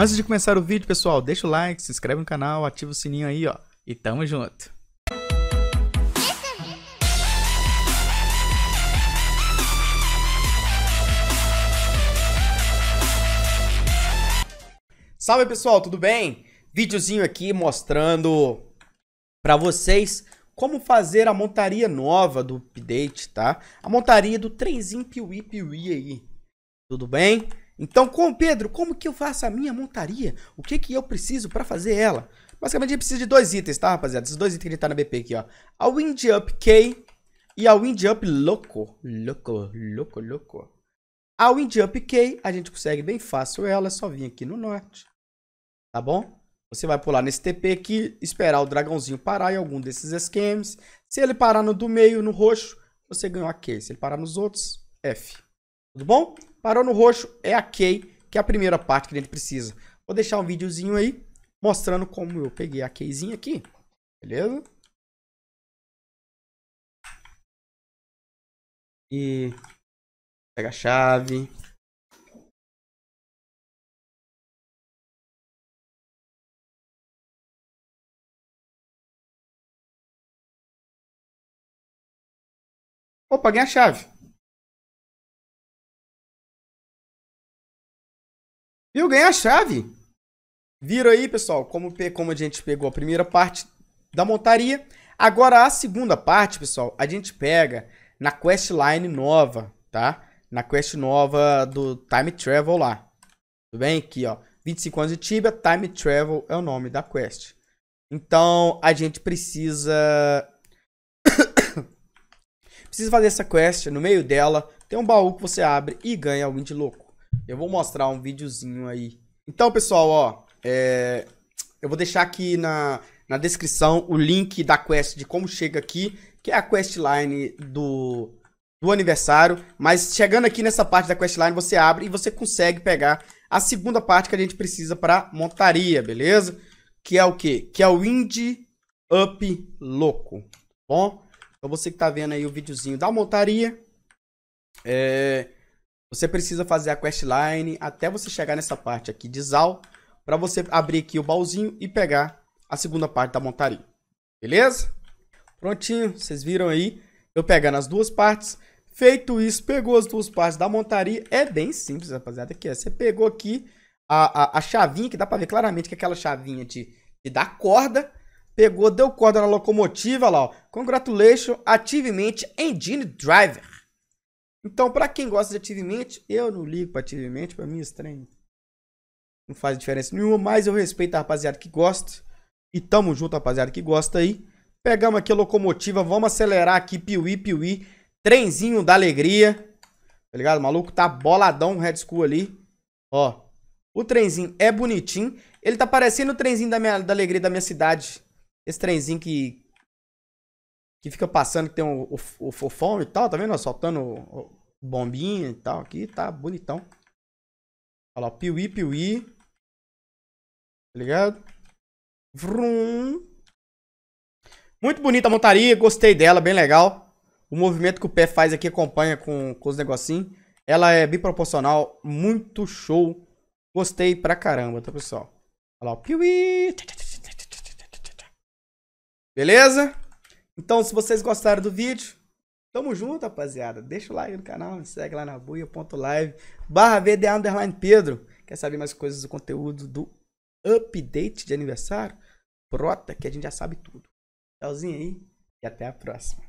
Antes de começar o vídeo, pessoal, deixa o like, se inscreve no canal, ativa o sininho aí, ó. E tamo junto! Salve pessoal, tudo bem? Videozinho aqui mostrando para vocês como fazer a montaria nova do update, tá? A montaria do trenzinho Piuí Piuí aí. Tudo bem? Então, com Pedro, como que eu faço a minha montaria? O que que eu preciso para fazer ela? Basicamente, a gente precisa de dois itens, tá, rapaziada? Esses dois itens que a gente tá na BP aqui, ó. A Wind Up K e a Wind Up Loco. Loco, loco, loco. A Wind Up K, a gente consegue bem fácil ela, é só vir aqui no norte. Tá bom? Você vai pular nesse TP aqui, esperar o dragãozinho parar em algum desses esquemas. Se ele parar no do meio, no roxo, você ganhou a K. Se ele parar nos outros, F. Tudo bom? Parou no roxo, é a key, que é a primeira parte que a gente precisa. Vou deixar um videozinho aí, mostrando como eu peguei a keyzinha aqui. Beleza? E pega a chave. Opa, ganhei a chave. E eu ganhei a chave. Viram aí, pessoal, como, como a gente pegou a primeira parte da montaria. Agora, a segunda parte, pessoal, a gente pega na questline nova, tá? Na quest nova do Time Travel lá. Tudo bem? Aqui, ó. 25 anos de Tibia, Time Travel é o nome da quest. Então, a gente precisa... precisa fazer essa quest. No meio dela, tem um baú que você abre e ganha o Wind Louco. Eu vou mostrar um videozinho aí. Então, pessoal, ó, é... eu vou deixar aqui na, na descrição o link da quest de como chega aqui, que é a questline do, do aniversário. Mas chegando aqui nessa parte da questline, você abre e você consegue pegar a segunda parte que a gente precisa para montaria, beleza? Que é o quê? Que é o Indie Up Louco, tá bom? Então você que tá vendo aí o videozinho da montaria, é... Você precisa fazer a questline até você chegar nessa parte aqui de Zal, para você abrir aqui o baúzinho e pegar a segunda parte da montaria. Beleza? Prontinho, vocês viram aí, eu pegando as duas partes. Feito isso, pegou as duas partes da montaria. É bem simples, rapaziada, aqui é, você pegou aqui a, a, a chavinha, que dá para ver claramente que é aquela chavinha de, de da corda, pegou, deu corda na locomotiva, lá, ó. Congratulations, Ativamente Engine Driver. Então, para quem gosta de ativamente, eu não ligo para ativamente, para mim é estranho. Não faz diferença nenhuma, mas eu respeito a rapaziada que gosta. E tamo junto, rapaziada que gosta aí. Pegamos aqui a locomotiva, vamos acelerar aqui, piuí, piuí. Trenzinho da alegria. Tá ligado? O maluco tá boladão, Red School ali. Ó, o trenzinho é bonitinho. Ele tá parecendo o trenzinho da, minha, da alegria da minha cidade. Esse trenzinho que, que fica passando que tem o, o, o fofão e tal, tá vendo? Soltando o, o bombinha e tal aqui, tá bonitão. Olha lá, piuí, piuí. Tá ligado? Vrum. Muito bonita a montaria, gostei dela, bem legal. O movimento que o pé faz aqui acompanha com, com os negocinhos. Ela é biproporcional, muito show. Gostei pra caramba, tá pessoal? Olha lá, o piuí. Beleza? Então, se vocês gostaram do vídeo, tamo junto, rapaziada. Deixa o like no canal, segue lá na buia.live barra VDA underline Pedro. Quer saber mais coisas do conteúdo do update de aniversário? Brota, que a gente já sabe tudo. Tchauzinho aí e até a próxima.